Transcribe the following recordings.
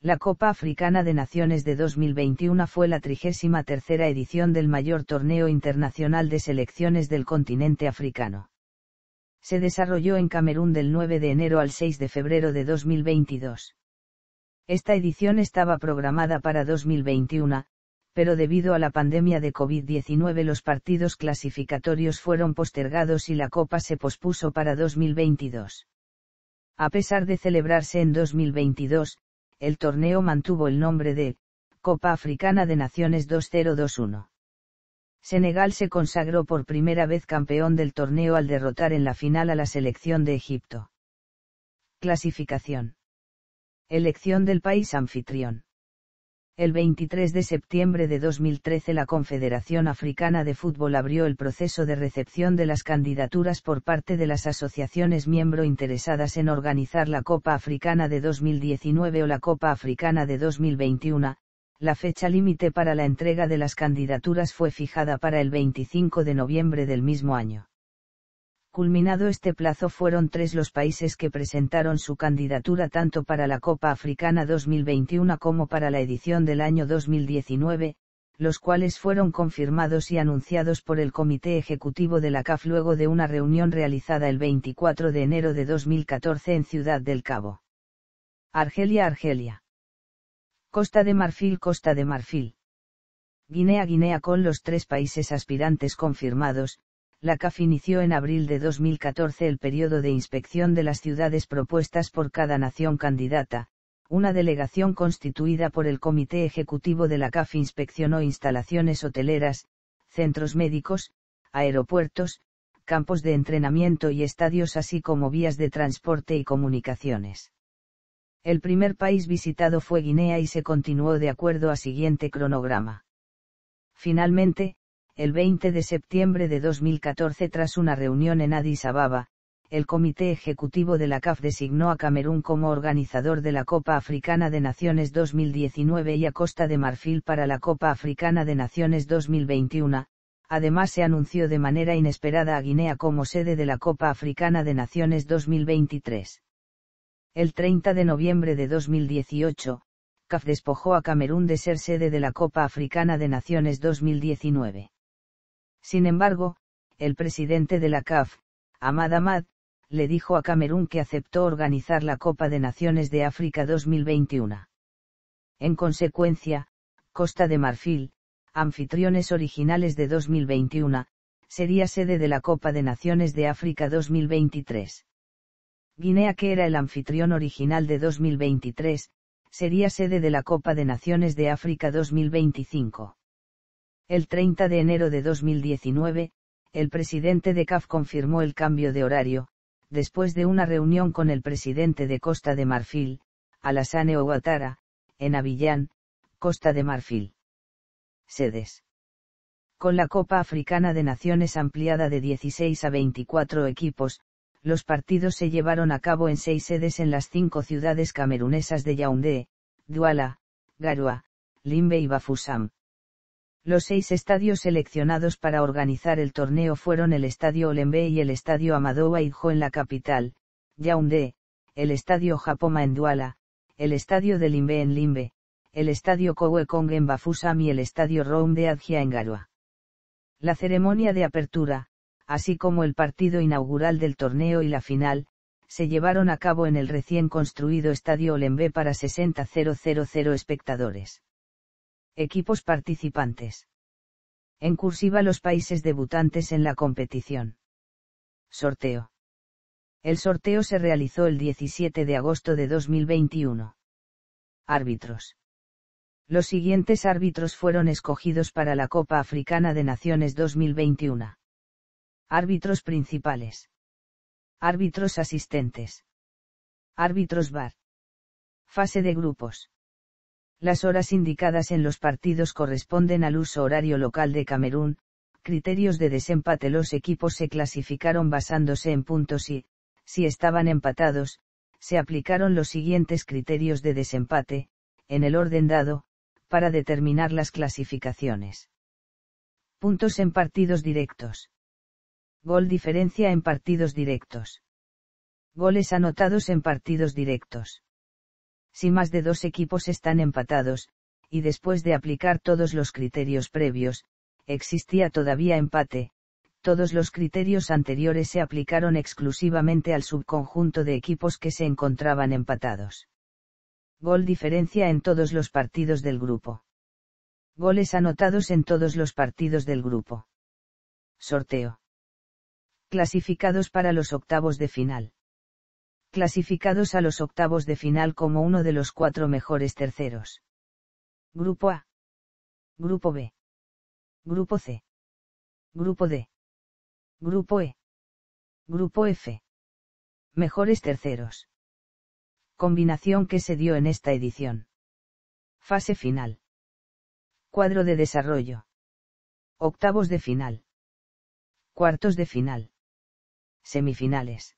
La Copa Africana de Naciones de 2021 fue la trigésima tercera edición del mayor torneo internacional de selecciones del continente africano. Se desarrolló en Camerún del 9 de enero al 6 de febrero de 2022. Esta edición estaba programada para 2021, pero debido a la pandemia de COVID-19 los partidos clasificatorios fueron postergados y la Copa se pospuso para 2022. A pesar de celebrarse en 2022, el torneo mantuvo el nombre de Copa Africana de Naciones 2021. Senegal se consagró por primera vez campeón del torneo al derrotar en la final a la selección de Egipto. Clasificación. Elección del país anfitrión. El 23 de septiembre de 2013 la Confederación Africana de Fútbol abrió el proceso de recepción de las candidaturas por parte de las asociaciones miembro interesadas en organizar la Copa Africana de 2019 o la Copa Africana de 2021. La fecha límite para la entrega de las candidaturas fue fijada para el 25 de noviembre del mismo año. Culminado este plazo fueron tres los países que presentaron su candidatura tanto para la Copa Africana 2021 como para la edición del año 2019, los cuales fueron confirmados y anunciados por el Comité Ejecutivo de la CAF luego de una reunión realizada el 24 de enero de 2014 en Ciudad del Cabo. Argelia Argelia. Costa de Marfil Costa de Marfil. Guinea Guinea con los tres países aspirantes confirmados, la CAF inició en abril de 2014 el periodo de inspección de las ciudades propuestas por cada nación candidata. Una delegación constituida por el Comité Ejecutivo de la CAF inspeccionó instalaciones hoteleras, centros médicos, aeropuertos, campos de entrenamiento y estadios así como vías de transporte y comunicaciones. El primer país visitado fue Guinea y se continuó de acuerdo a siguiente cronograma. Finalmente, el 20 de septiembre de 2014 tras una reunión en Addis Ababa, el Comité Ejecutivo de la CAF designó a Camerún como organizador de la Copa Africana de Naciones 2019 y a Costa de Marfil para la Copa Africana de Naciones 2021. Además se anunció de manera inesperada a Guinea como sede de la Copa Africana de Naciones 2023. El 30 de noviembre de 2018, CAF despojó a Camerún de ser sede de la Copa Africana de Naciones 2019. Sin embargo, el presidente de la CAF, Ahmad Ahmad, le dijo a Camerún que aceptó organizar la Copa de Naciones de África 2021. En consecuencia, Costa de Marfil, anfitriones originales de 2021, sería sede de la Copa de Naciones de África 2023. Guinea, que era el anfitrión original de 2023, sería sede de la Copa de Naciones de África 2025. El 30 de enero de 2019, el presidente de CAF confirmó el cambio de horario, después de una reunión con el presidente de Costa de Marfil, Alassane Ouattara, en Avillán, Costa de Marfil. Sedes. Con la Copa Africana de Naciones ampliada de 16 a 24 equipos, los partidos se llevaron a cabo en seis sedes en las cinco ciudades camerunesas de Yaoundé, Douala, Garua, Limbe y Bafusam. Los seis estadios seleccionados para organizar el torneo fueron el Estadio Olembe y el Estadio Amadoa Idjo en la capital, Yaoundé, el Estadio Japoma en Duala, el Estadio de Limbe en Limbe, el Estadio Kong en Bafusam y el Estadio Roum de Adjia en Garua. La ceremonia de apertura, así como el partido inaugural del torneo y la final, se llevaron a cabo en el recién construido Estadio Olembe para 60.000 espectadores. Equipos participantes. En cursiva los países debutantes en la competición. Sorteo. El sorteo se realizó el 17 de agosto de 2021. Árbitros. Los siguientes árbitros fueron escogidos para la Copa Africana de Naciones 2021. Árbitros principales. Árbitros asistentes. Árbitros VAR. Fase de grupos. Las horas indicadas en los partidos corresponden al uso horario local de Camerún. Criterios de desempate Los equipos se clasificaron basándose en puntos y, si estaban empatados, se aplicaron los siguientes criterios de desempate, en el orden dado, para determinar las clasificaciones. Puntos en partidos directos. Gol diferencia en partidos directos. Goles anotados en partidos directos si más de dos equipos están empatados, y después de aplicar todos los criterios previos, existía todavía empate, todos los criterios anteriores se aplicaron exclusivamente al subconjunto de equipos que se encontraban empatados. Gol diferencia en todos los partidos del grupo. Goles anotados en todos los partidos del grupo. Sorteo. Clasificados para los octavos de final clasificados a los octavos de final como uno de los cuatro mejores terceros. Grupo A. Grupo B. Grupo C. Grupo D. Grupo E. Grupo F. Mejores terceros. Combinación que se dio en esta edición. Fase final. Cuadro de desarrollo. Octavos de final. Cuartos de final. Semifinales.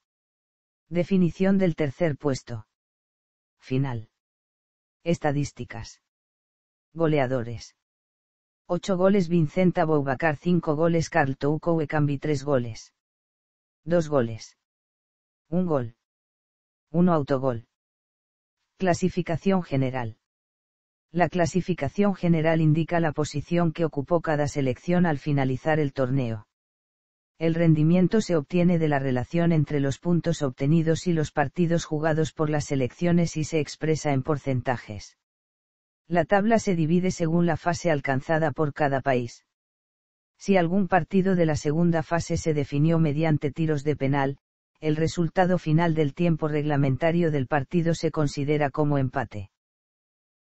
Definición del tercer puesto. Final. Estadísticas. Goleadores. 8 goles Vincenta Boubacar 5 goles Carl Touco Ekambi 3 goles. 2 goles. 1 gol. 1 autogol. Clasificación general. La clasificación general indica la posición que ocupó cada selección al finalizar el torneo el rendimiento se obtiene de la relación entre los puntos obtenidos y los partidos jugados por las selecciones y se expresa en porcentajes. La tabla se divide según la fase alcanzada por cada país. Si algún partido de la segunda fase se definió mediante tiros de penal, el resultado final del tiempo reglamentario del partido se considera como empate.